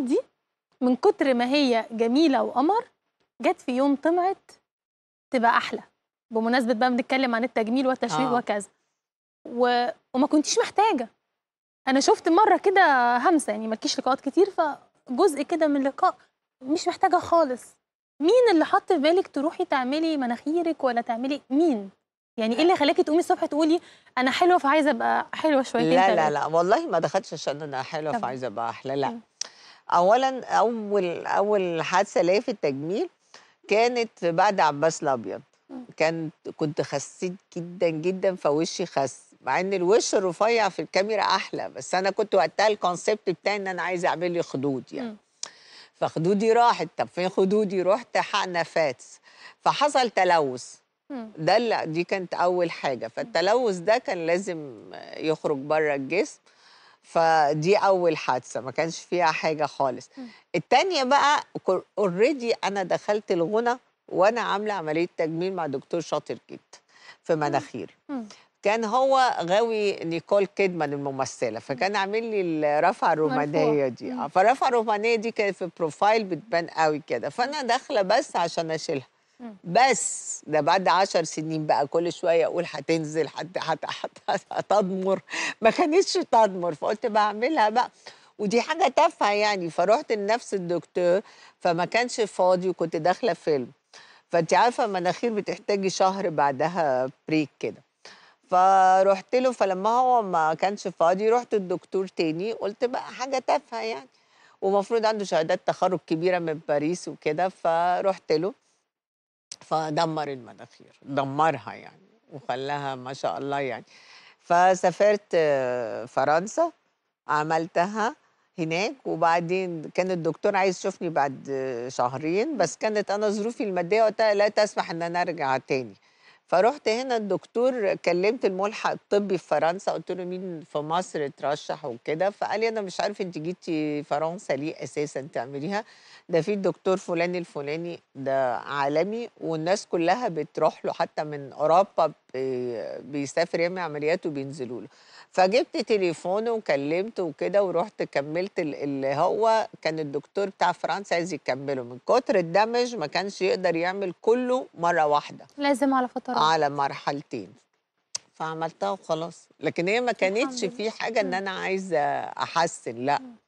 دي من كتر ما هي جميلة وقمر جت في يوم طمعت تبقى أحلى بمناسبة بقى بنتكلم عن التجميل والتشويه آه. وكذا و... وما كنتيش محتاجة أنا شفت مرة كده همسة يعني مالكيش لقاءات كتير فجزء كده من لقاء مش محتاجة خالص مين اللي حط في بالك تروحي تعملي مناخيرك ولا تعملي مين؟ يعني ايه اللي خلاكي تقومي الصبح تقولي انا حلوه فعايزه ابقى حلوه شويه لا لا لا والله ما دخلتش عشان انا حلوه فعايزه ابقى احلى لا م. اولا اول اول حادثه ليا في التجميل كانت بعد عباس الابيض كان كنت خسيت جدا جدا فوشي خس مع ان الوش الرفيع في الكاميرا احلى بس انا كنت وقتها الكونسيبت بتاعي ان انا عايزه اعمل لي خدود يعني فخدودي راحت طب فين خدودي رحت حقنا فاتس فحصل تلوث ده اللي دي كانت اول حاجه فالتلوث ده كان لازم يخرج بره الجسم فدي اول حادثه ما كانش فيها حاجه خالص إمم. الثانيه بقى اوريدي انا دخلت الغنى وانا عامله عمليه تجميل مع دكتور شاطر جدا في إمم، مناخيري إمم. كان هو غاوي نيكول كيدمان الممثله فكان عامل لي الرفعه الرومانيه دي آه، فالرفعه الرومانيه دي كانت في بروفايل بتبان قوي كده فانا داخله بس عشان اشيلها بس ده بعد عشر سنين بقى كل شوية أقول هتنزل هتضمر ما كانتش تضمر فقلت بعملها بقى ودي حاجة تافهة يعني فروحت لنفس الدكتور فما كانش فاضي وكنت داخلة فيلم فأنت عارفة مناخير بتحتاجي شهر بعدها بريك كده فرحت له فلما هو ما كانش فاضي رحت الدكتور تاني قلت بقى حاجة تافهة يعني ومفروض عنده شهادات تخرج كبيرة من باريس وكده فرحت له فدمر المناخير دمرها يعني وخلاها ما شاء الله يعني فسافرت آه، فرنسا عملتها هناك وبعدين كان الدكتور عايز يشوفني بعد شهرين بس كانت انا ظروفي الماديه وقتها لا تسمح ان انا ارجع تاني فرحت هنا الدكتور كلمت الملحق الطبي في فرنسا قلت له مين في مصر اترشح وكده فقال لي انا مش عارف انت جيتي فرنسا ليه اساسا تعمليها ده في الدكتور فلان الفلاني ده عالمي والناس كلها بتروح له حتى من اوروبا بيسافر يعمل عمليات وبينزلوا له فجبت تليفونه وكلمته وكده ورحت كملت اللي هو كان الدكتور بتاع فرنسا عايز يكمله من كتر الدمج ما كانش يقدر يعمل كله مره واحده لازم على فترات آه. على مرحلتين فعملتها وخلاص لكن هي ما كانتش في حاجه ان انا عايزه احسن لا